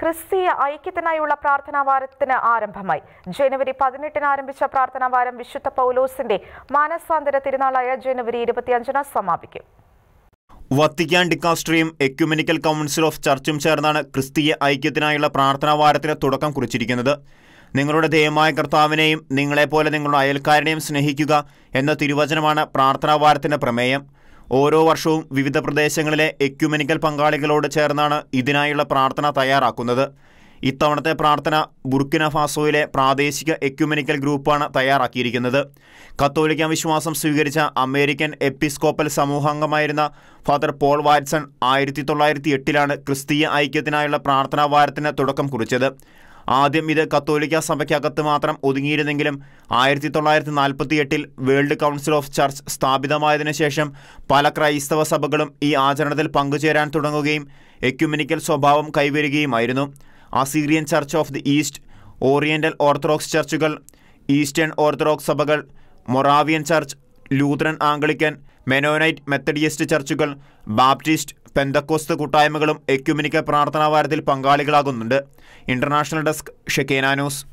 ക്രിസ്തീയ ഐക്യത്തിനായുള്ള പ്രാർത്ഥനാ വാരത്തിന് ആരംഭമായി ജനുവരി പതിനെട്ടിന് ആരംഭിച്ച പ്രാർത്ഥനാ വാരം വിശുദ്ധ പൗലോസിന്റെ മാനസാന്തര തിരുനാളായ ജനുവരി ഇരുപത്തിയഞ്ചിന് സമാപിക്കും വത്തിക്കാൻ ഡിക്കാസ്ട്രിയും എക്യുമെനിക്കൽ കൗൺസിൽ ഓഫ് ചർച്ചും ചേർന്നാണ് ക്രിസ്തീയ ഐക്യത്തിനായുള്ള പ്രാർത്ഥനാ വാരത്തിന് തുടക്കം കുറിച്ചിരിക്കുന്നത് നിങ്ങളുടെ ധേയമായ കർത്താവിനെയും നിങ്ങളെപ്പോലെ നിങ്ങളുടെ അയൽക്കാരനെയും സ്നേഹിക്കുക എന്ന തിരുവചനമാണ് പ്രാർത്ഥനാ വാരത്തിന്റെ പ്രമേയം ഓരോ വർഷവും വിവിധ പ്രദേശങ്ങളിലെ എക്യുമെനിക്കൽ പങ്കാളികളോട് ചേർന്നാണ് ഇതിനായുള്ള പ്രാർത്ഥന തയ്യാറാക്കുന്നത് ഇത്തവണത്തെ പ്രാർത്ഥന ബുർക്കിന ഫാസോയിലെ പ്രാദേശിക എക്യുമെനിക്കൽ ഗ്രൂപ്പാണ് തയ്യാറാക്കിയിരിക്കുന്നത് കത്തോലിക്ക വിശ്വാസം സ്വീകരിച്ച അമേരിക്കൻ എപ്പിസ്കോപ്പൽ സമൂഹാംഗമായിരുന്ന ഫാദർ പോൾ വാറ്റ്സൺ ആയിരത്തി തൊള്ളായിരത്തി എട്ടിലാണ് ക്രിസ്തീയ ഐക്യത്തിനായുള്ള പ്രാർത്ഥനാ വാരത്തിന് തുടക്കം കുറിച്ചത് ആദ്യം ഇത് കത്തോലിക്ക സഭയ്ക്കകത്ത് മാത്രം ഒതുങ്ങിയിരുന്നെങ്കിലും ആയിരത്തി തൊള്ളായിരത്തി നാൽപ്പത്തി എട്ടിൽ വേൾഡ് കൗൺസിൽ ഓഫ് ചർച്ച് സ്ഥാപിതമായതിനു ശേഷം പല ക്രൈസ്തവ സഭകളും ഈ ആചരണത്തിൽ പങ്കുചേരാൻ തുടങ്ങുകയും എക്യുമിനിക്കൽ സ്വഭാവം കൈവരികയുമായിരുന്നു Assyrian church of the east oriental orthodox ചർച്ചുകൾ ഈസ്റ്റേൺ ഓർത്തഡോക്സ് സഭകൾ Moravian church Lutheran Anglican Mennonite Methodist ചർച്ചുകൾ ബാപ്റ്റിസ്റ്റ് പെന്തക്കോസ്ത് കൂട്ടായ്മകളും എക്യുമിനിക്ക പ്രാർത്ഥനാവാരത്തിൽ പങ്കാളികളാകുന്നുണ്ട് ഇന്റർനാഷണൽ ഡെസ്ക് ഷെക്കേനാനോസ്